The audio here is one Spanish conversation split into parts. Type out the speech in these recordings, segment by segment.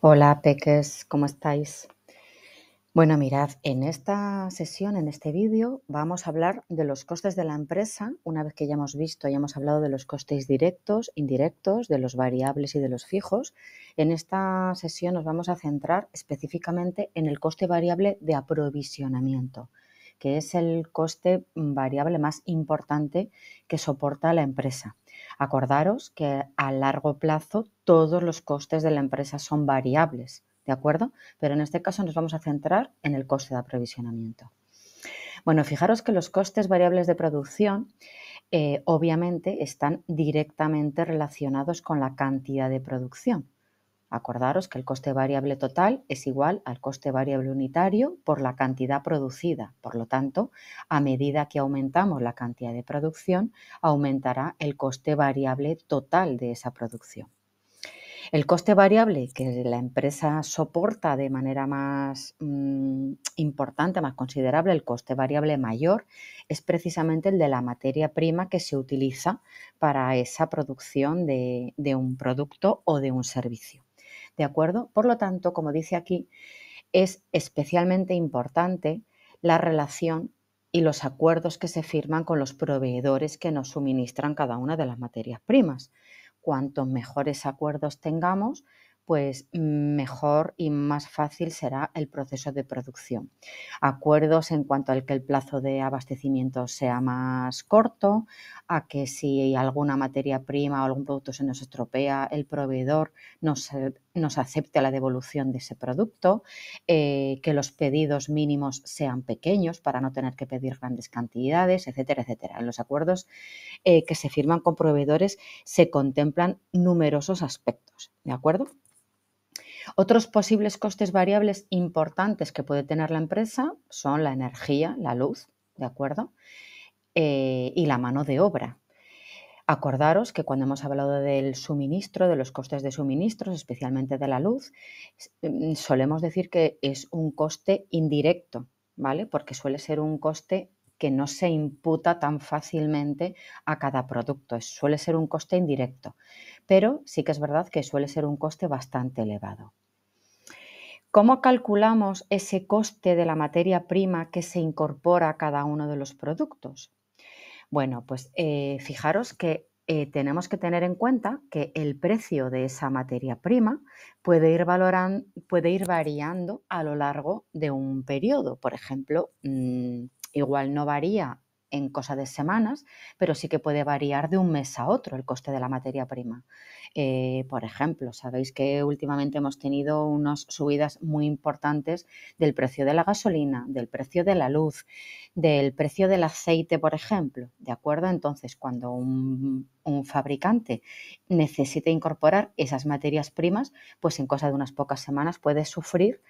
Hola, peques, ¿cómo estáis? Bueno, mirad, en esta sesión, en este vídeo, vamos a hablar de los costes de la empresa, una vez que ya hemos visto, ya hemos hablado de los costes directos, indirectos, de los variables y de los fijos. En esta sesión nos vamos a centrar específicamente en el coste variable de aprovisionamiento, que es el coste mm, variable más importante que soporta la empresa. Acordaros que a largo plazo todos los costes de la empresa son variables, ¿de acuerdo? Pero en este caso nos vamos a centrar en el coste de aprovisionamiento. Bueno, fijaros que los costes variables de producción eh, obviamente están directamente relacionados con la cantidad de producción. Acordaros que el coste variable total es igual al coste variable unitario por la cantidad producida. Por lo tanto, a medida que aumentamos la cantidad de producción, aumentará el coste variable total de esa producción. El coste variable que la empresa soporta de manera más mm, importante, más considerable, el coste variable mayor, es precisamente el de la materia prima que se utiliza para esa producción de un producto o de un servicio. ¿de acuerdo? Por lo tanto, como dice aquí, es especialmente importante la relación y los acuerdos que se firman con los proveedores que nos suministran cada una de las materias primas. Cuantos mejores acuerdos tengamos, pues mejor y más fácil será el proceso de producción. Acuerdos en cuanto al que el plazo de abastecimiento sea más corto, a que si alguna materia prima o algún producto se nos estropea, el proveedor nos, eh, acepte la devolución de ese producto, eh, que los pedidos mínimos sean pequeños para no tener que pedir grandes cantidades, etcétera, etcétera. En los acuerdos eh, que se firman con proveedores se contemplan numerosos aspectos, ¿de acuerdo? Otros posibles costes variables importantes que puede tener la empresa son la energía, la luz, ¿de acuerdo? Eh, y la mano de obra. Acordaros que cuando hemos hablado del suministro, de los costes de suministros, especialmente de la luz, mm, solemos decir que es un coste indirecto, ¿vale? Porque suele ser un coste que no se imputa tan fácilmente a cada producto. Suele ser un coste indirecto, pero sí que es verdad que suele ser un coste bastante elevado. ¿Cómo calculamos ese coste de la materia prima que se incorpora a cada uno de los productos? Bueno, pues eh, fijaros que eh, tenemos que tener en cuenta que el precio de esa materia prima puede ir, variando a lo largo de un periodo. Por ejemplo, mm, igual no varía en cosa de semanas, pero sí que puede variar de un mes a otro el coste de la materia prima. Eh, por ejemplo, sabéis que últimamente hemos tenido unas subidas muy importantes del precio de la gasolina, del precio de la luz, del precio del aceite, por ejemplo. ¿De acuerdo? Entonces, cuando un, fabricante necesita incorporar esas materias primas, pues en cosa de unas pocas semanas puede sufrir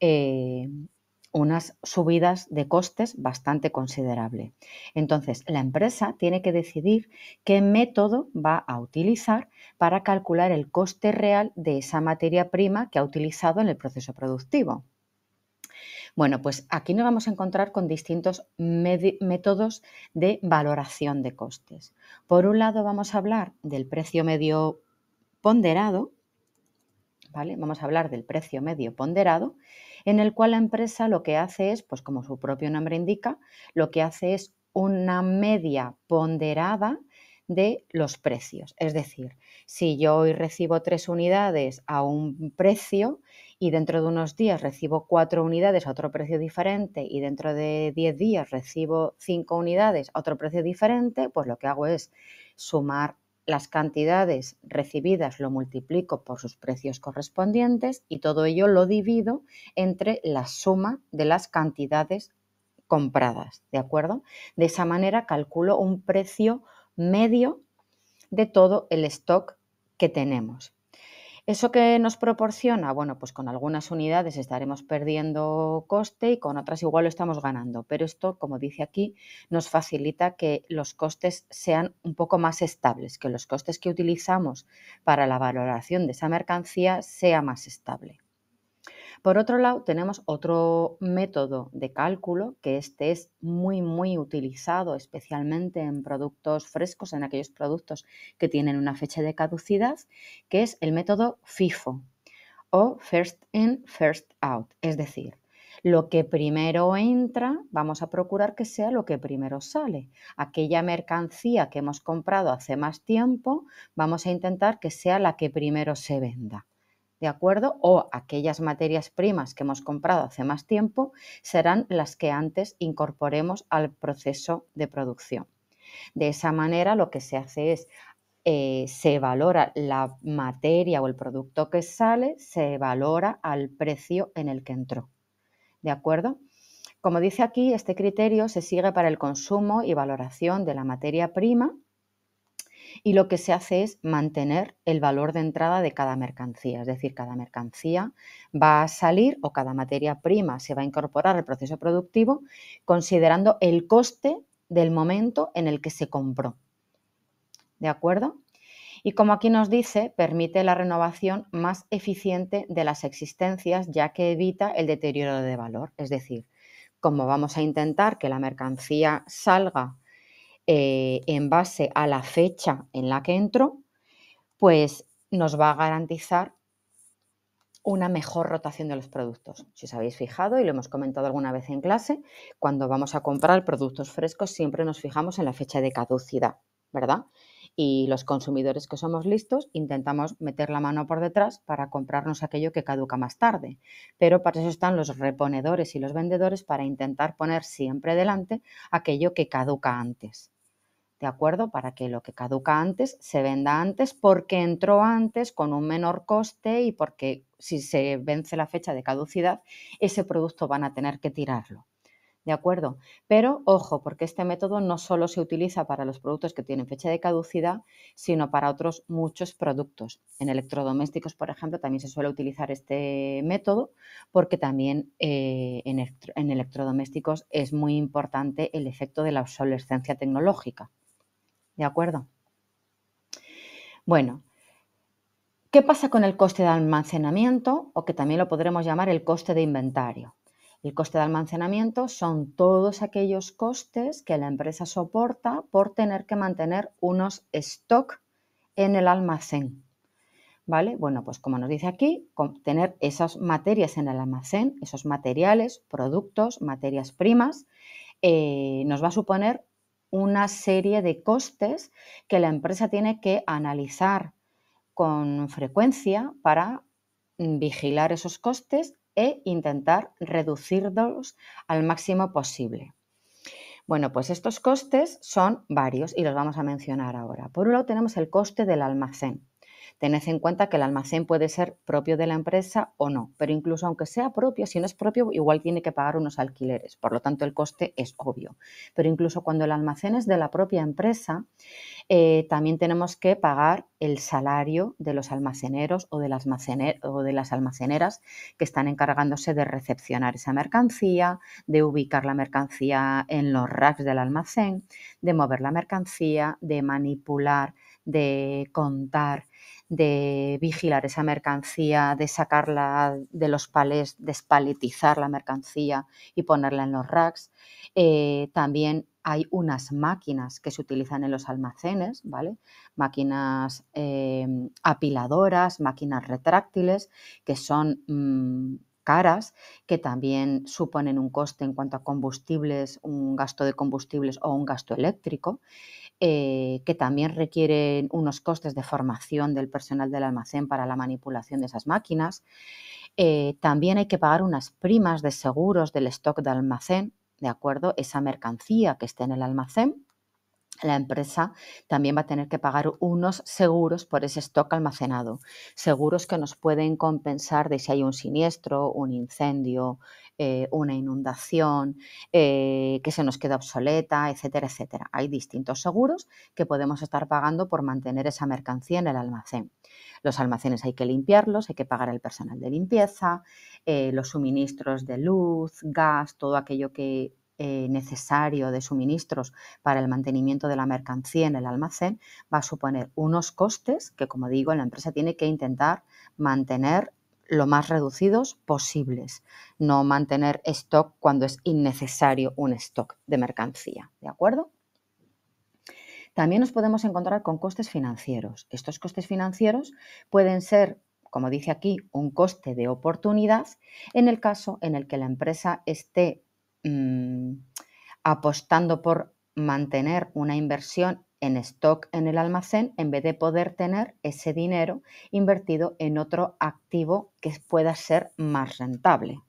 eh, unas subidas de costes bastante considerable. Entonces, la empresa tiene que decidir qué método va a utilizar para calcular el coste real de esa materia prima que ha utilizado en el proceso productivo. Bueno, pues aquí nos vamos a encontrar con distintos métodos de valoración de costes. Por un lado, vamos a hablar del precio medio ponderado, ¿vale? Vamos a hablar del precio medio ponderado, en el cual la empresa lo que hace es, pues como su propio nombre indica, lo que hace es una media ponderada de los precios. Es decir, si yo hoy recibo tres unidades a un precio y dentro de unos días recibo cuatro unidades a otro precio diferente y dentro de diez días recibo cinco unidades a otro precio diferente, pues lo que hago es sumar las cantidades recibidas lo multiplico por sus precios correspondientes y todo ello lo divido entre la suma de las cantidades compradas, ¿de acuerdo? De esa manera calculo un precio medio de todo el stock que tenemos. ¿Eso que nos proporciona? Bueno, pues con algunas unidades estaremos perdiendo coste y con otras igual lo estamos ganando, pero esto, como dice aquí, nos facilita que los costes sean un poco más estables, que los costes que utilizamos para la valoración de esa mercancía sea más estable. Por otro lado, tenemos otro método de cálculo, que este es muy, muy utilizado, especialmente en productos frescos, en aquellos productos que tienen una fecha de caducidad, que es el método FIFO o First In, First Out, es decir, lo que primero entra, vamos a procurar que sea lo que primero sale. Aquella mercancía que hemos comprado hace más tiempo, vamos a intentar que sea la que primero se venda. ¿de acuerdo? O aquellas materias primas que hemos comprado hace más tiempo serán las que antes incorporemos al proceso de producción. De esa manera lo que se hace es eh, se valora la materia o el producto que sale, se valora al precio en el que entró. ¿De acuerdo? Como dice aquí, este criterio se sigue para el consumo y valoración de la materia prima y lo que se hace es mantener el valor de entrada de cada mercancía, es decir, cada mercancía va a salir o cada materia prima se va a incorporar al proceso productivo considerando el coste del momento en el que se compró. ¿De acuerdo? Y como aquí nos dice, permite la renovación más eficiente de las existencias ya que evita el deterioro de valor, es decir, como vamos a intentar que la mercancía salga eh, en base a la fecha en la que entro, pues nos va a garantizar una mejor rotación de los productos. Si os habéis fijado, y lo hemos comentado alguna vez en clase, cuando vamos a comprar productos frescos siempre nos fijamos en la fecha de caducidad, ¿verdad? Y los consumidores que somos listos intentamos meter la mano por detrás para comprarnos aquello que caduca más tarde. Pero para eso están los reponedores y los vendedores para intentar poner siempre delante aquello que caduca antes. ¿de acuerdo? Para que lo que caduca antes se venda antes porque entró antes con un menor coste y porque si se vence la fecha de caducidad, ese producto van a tener que tirarlo. ¿De acuerdo? Pero ojo, porque este método no solo se utiliza para los productos que tienen fecha de caducidad, sino para otros muchos productos. En electrodomésticos, por ejemplo, también se suele utilizar este método porque también eh, en electrodomésticos es muy importante el efecto de la obsolescencia tecnológica. ¿De acuerdo? Bueno, ¿qué pasa con el coste de almacenamiento o que también lo podremos llamar el coste de inventario? El coste de almacenamiento son todos aquellos costes que la empresa soporta por tener que mantener unos stock en el almacén. ¿Vale? Bueno, pues como nos dice aquí, tener esas materias en el almacén, esos materiales, productos, materias primas, eh, nos va a suponer una serie de costes que la empresa tiene que analizar con frecuencia para mm, vigilar esos costes e intentar reducirlos al máximo posible. Bueno, pues estos costes son varios y los vamos a mencionar ahora. Por un lado tenemos el coste del almacén. Tened en cuenta que el almacén puede ser propio de la empresa o no, pero incluso aunque sea propio, si no es propio, igual tiene que pagar unos alquileres, por lo tanto el coste es obvio. Pero incluso cuando el almacén es de la propia empresa, eh, también tenemos que pagar el salario de los almaceneros o de, las o de las almaceneras que están encargándose de recepcionar esa mercancía, de ubicar la mercancía en los racks del almacén, de mover la mercancía, de manipular, de contar, de vigilar esa mercancía, de sacarla de los palés, despaletizar la mercancía y ponerla en los racks. Eh, también hay unas máquinas que se utilizan en los almacenes, ¿vale? Máquinas eh, apiladoras, máquinas retráctiles, que son mm, caras, que también suponen un coste en cuanto a combustibles, un gasto de combustibles o un gasto eléctrico. Eh, que también requieren unos costes de formación del personal del almacén para la manipulación de esas máquinas. Eh, también hay que pagar unas primas de seguros del stock de almacén, ¿de acuerdo? Esa mercancía que esté en el almacén la empresa también va a tener que pagar unos seguros por ese stock almacenado, seguros que nos pueden compensar de si hay un siniestro, un incendio, eh, una inundación, eh, que se nos queda obsoleta, etcétera, etcétera. Hay distintos seguros que podemos estar pagando por mantener esa mercancía en el almacén. Los almacenes hay que limpiarlos, hay que pagar el personal de limpieza, eh, los suministros de luz, gas, todo aquello que eh, necesario de suministros para el mantenimiento de la mercancía en el almacén va a suponer unos costes que, como digo, la empresa tiene que intentar mantener lo más reducidos posibles, no mantener stock cuando es innecesario un stock de mercancía, ¿de acuerdo? También nos podemos encontrar con costes financieros. Estos costes financieros pueden ser como dice aquí, un coste de oportunidad en el caso en el que la empresa esté Mm, apostando por mantener una inversión en stock en el almacén en vez de poder tener ese dinero invertido en otro activo que pueda ser más rentable.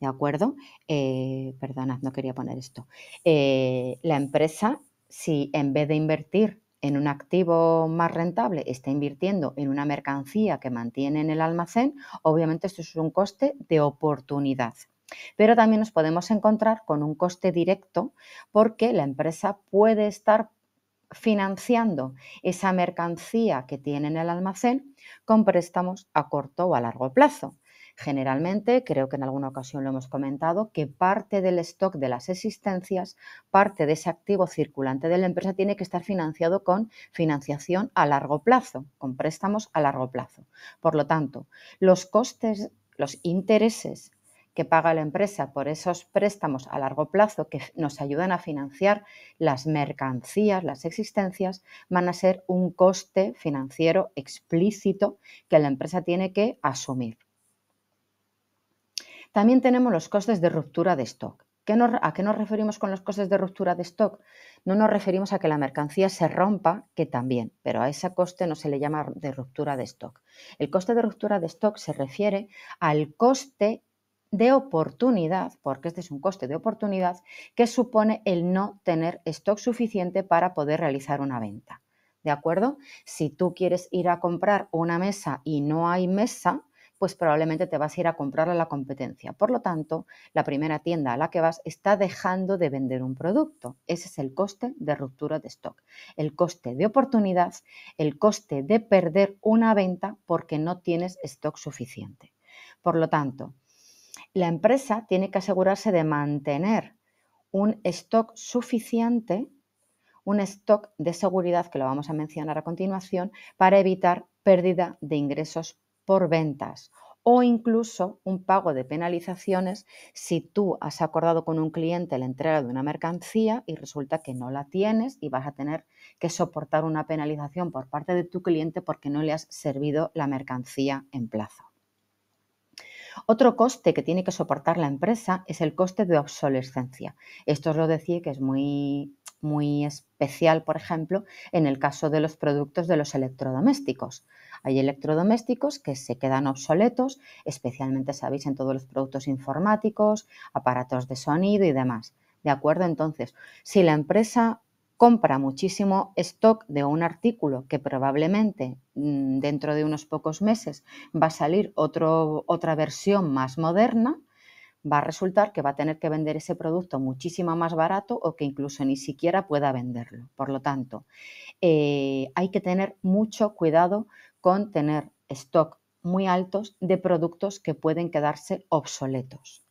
¿De acuerdo? Eh, perdonad, no quería poner esto. Eh, la empresa, si en vez de invertir en un activo más rentable está invirtiendo en una mercancía que mantiene en el almacén, obviamente esto es un coste de oportunidad. Pero también nos podemos encontrar con un coste directo porque la empresa puede estar financiando esa mercancía que tiene en el almacén con préstamos a corto o a largo plazo. Generalmente, creo que en alguna ocasión lo hemos comentado, que parte del stock de las existencias, parte de ese activo circulante de la empresa tiene que estar financiado con financiación a largo plazo, con préstamos a largo plazo. Por lo tanto, los costes, los intereses que paga la empresa por esos préstamos a largo plazo que nos ayudan a financiar las mercancías, las existencias, van a ser un coste financiero explícito que la empresa tiene que asumir. También tenemos los costes de ruptura de stock. ¿A qué nos referimos con los costes de ruptura de stock? No nos referimos a que la mercancía se rompa, que también, pero a ese coste no se le llama de ruptura de stock. El coste de ruptura de stock se refiere al coste de oportunidad, porque este es un coste de oportunidad, que supone el no tener stock suficiente para poder realizar una venta. ¿De acuerdo? Si tú quieres ir a comprar una mesa y no hay mesa, pues probablemente te vas a ir a comprar a la competencia. Por lo tanto, la primera tienda a la que vas está dejando de vender un producto. Ese es el coste de ruptura de stock. El coste de oportunidad, el coste de perder una venta porque no tienes stock suficiente. Por lo tanto, la empresa tiene que asegurarse de mantener un stock suficiente, un stock de seguridad, que lo vamos a mencionar a continuación, para evitar pérdida de ingresos por ventas o incluso un pago de penalizaciones si tú has acordado con un cliente la entrega de una mercancía y resulta que no la tienes y vas a tener que soportar una penalización por parte de tu cliente porque no le has servido la mercancía en plazo. Otro coste que tiene que soportar la empresa es el coste de obsolescencia. Esto os lo decía que es muy, muy especial, por ejemplo, en el caso de los productos de los electrodomésticos. Hay electrodomésticos que se quedan obsoletos, especialmente, sabéis, en todos los productos informáticos, aparatos de sonido y demás. ¿De acuerdo? Entonces, si la empresa compra muchísimo stock de un artículo que probablemente mm, dentro de unos pocos meses va a salir otra versión más moderna, va a resultar que va a tener que vender ese producto muchísimo más barato o que incluso ni siquiera pueda venderlo. Por lo tanto, eh, hay que tener mucho cuidado con tener stock muy altos de productos que pueden quedarse obsoletos.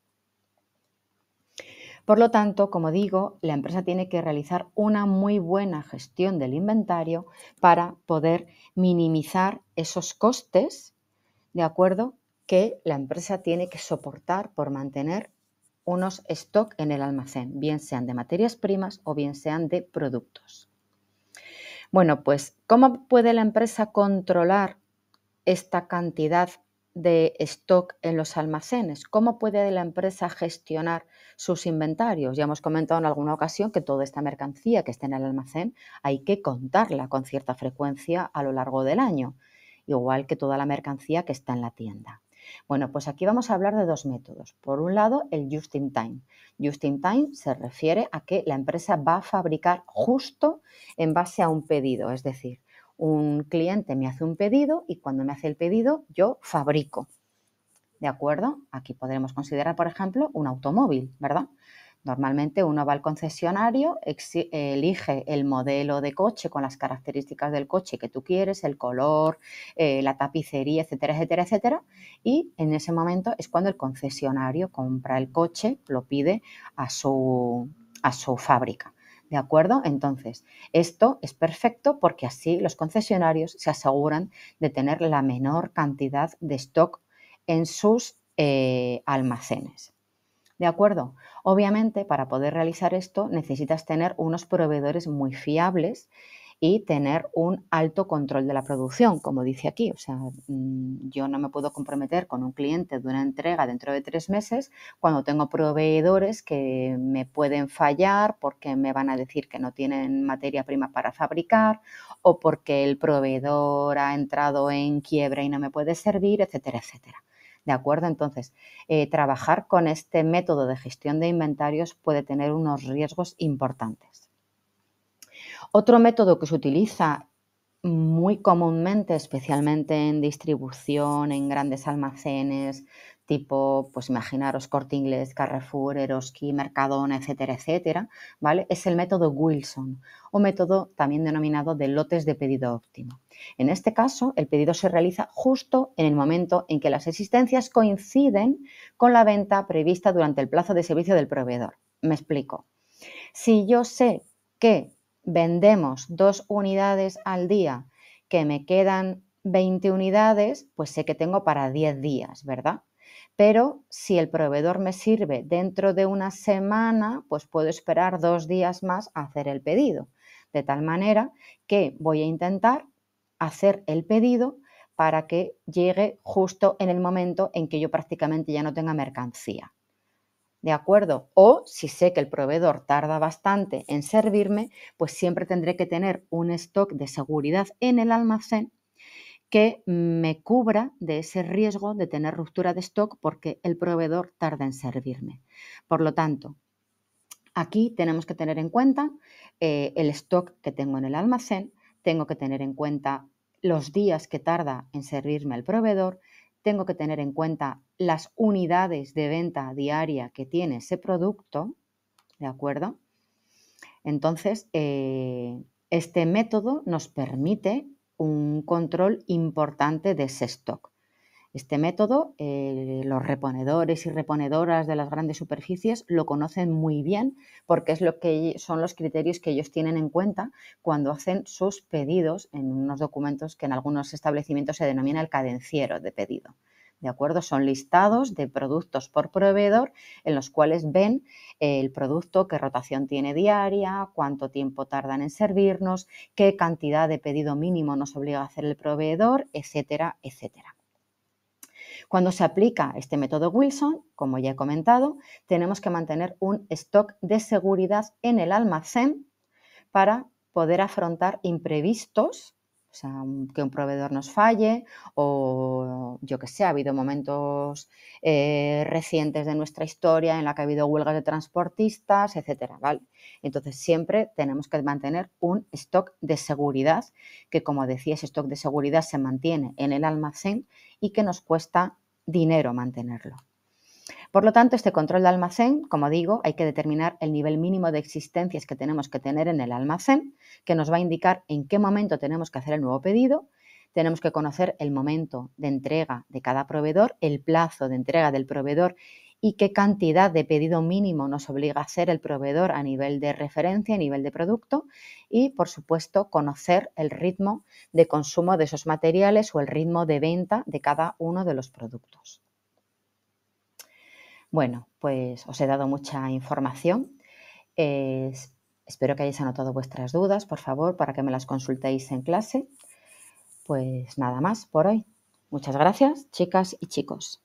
Por lo tanto, como digo, la empresa tiene que realizar una muy buena gestión del inventario para poder minimizar esos costes, ¿de acuerdo? Que la empresa tiene que soportar por mantener unos stock en el almacén, bien sean de materias primas o bien sean de productos. Bueno, pues, ¿cómo puede la empresa controlar esta cantidad de stock en los almacenes? ¿Cómo puede la empresa gestionar sus inventarios? Ya hemos comentado en alguna ocasión que toda esta mercancía que está en el almacén hay que contarla con cierta frecuencia a lo largo del año, igual que toda la mercancía que está en la tienda. Bueno, pues aquí vamos a hablar de dos métodos. Por un lado, el just in time. Just in time se refiere a que la empresa va a fabricar justo en base a un pedido, es decir, un cliente me hace un pedido y cuando me hace el pedido yo fabrico. ¿De acuerdo? Aquí podremos considerar, por ejemplo, un automóvil, ¿verdad? Normalmente uno va al concesionario, elige el modelo de coche con las características del coche que tú quieres, el color, eh, la tapicería, etcétera, etcétera, etcétera. Y en ese momento es cuando el concesionario compra el coche, lo pide a su, a su fábrica. ¿De acuerdo? Entonces, esto es perfecto porque así los concesionarios se aseguran de tener la menor cantidad de stock en sus eh, almacenes. ¿De acuerdo? Obviamente, para poder realizar esto necesitas tener unos proveedores muy fiables y tener un alto control de la producción, como dice aquí. O sea, mm, yo no me puedo comprometer con un cliente de una entrega dentro de tres meses cuando tengo proveedores que me pueden fallar porque me van a decir que no tienen materia prima para fabricar o porque el proveedor ha entrado en quiebra y no me puede servir, etcétera, etcétera. ¿De acuerdo? Entonces, eh, trabajar con este método de gestión de inventarios puede tener unos riesgos importantes. Otro método que se utiliza muy comúnmente, especialmente en distribución, en grandes almacenes, tipo, pues imaginaros Corte Inglés, Carrefour, Eroski, Mercadona, etcétera, etcétera, ¿vale? Es el método Wilson o método también denominado de lotes de pedido óptimo. En este caso, el pedido se realiza justo en el momento en que las existencias coinciden con la venta prevista durante el plazo de servicio del proveedor. Me explico. Si yo sé que vendemos dos unidades al día, que me quedan 20 unidades, pues sé que tengo para 10 días, ¿verdad? Pero si el proveedor me sirve dentro de una semana, pues puedo esperar dos días más a hacer el pedido. De tal manera que voy a intentar hacer el pedido para que llegue justo en el momento en que yo prácticamente ya no tenga mercancía. ¿de acuerdo? O si sé que el proveedor tarda bastante en servirme, pues siempre tendré que tener un stock de seguridad en el almacén que me cubra de ese riesgo de tener ruptura de stock porque el proveedor tarda en servirme. Por lo tanto, aquí tenemos que tener en cuenta eh, el stock que tengo en el almacén, tengo que tener en cuenta los días que tarda en servirme el proveedor, tengo que tener en cuenta las unidades de venta diaria que tiene ese producto, ¿de acuerdo? Entonces, eh, este método nos permite un control importante de ese stock. Este método, eh, los reponedores y reponedoras de las grandes superficies lo conocen muy bien porque es lo que son los criterios que ellos tienen en cuenta cuando hacen sus pedidos en unos documentos que en algunos establecimientos se denomina el cadenciero de pedido. ¿De acuerdo? Son listados de productos por proveedor en los cuales ven el producto, qué rotación tiene diaria, cuánto tiempo tardan en servirnos, qué cantidad de pedido mínimo nos obliga a hacer el proveedor, etcétera, etcétera. Cuando se aplica este método Wilson, como ya he comentado, tenemos que mantener un stock de seguridad en el almacén para poder afrontar imprevistos o sea, mm, que un proveedor nos falle o yo que sé, ha habido momentos eh, recientes de nuestra historia en la que ha habido huelgas de transportistas, etcétera, ¿vale? Entonces siempre tenemos que mantener un stock de seguridad, que como decía, ese stock de seguridad se mantiene en el almacén y que nos cuesta dinero mantenerlo. Por lo tanto, este control de almacén, como digo, hay que determinar el nivel mínimo de existencias que tenemos que tener en el almacén, que nos va a indicar en qué momento tenemos que hacer el nuevo pedido. Tenemos que conocer el momento de entrega de cada proveedor, el plazo de entrega del proveedor y qué cantidad de pedido mínimo nos obliga a hacer el proveedor a nivel de referencia, a nivel de producto y, por supuesto, conocer el ritmo de consumo de esos materiales o el ritmo de venta de cada uno de los productos. Bueno, pues os he dado mucha información. espero que hayáis anotado vuestras dudas, por favor, para que me las consultéis en clase. Pues nada más por hoy. Muchas gracias, chicas y chicos.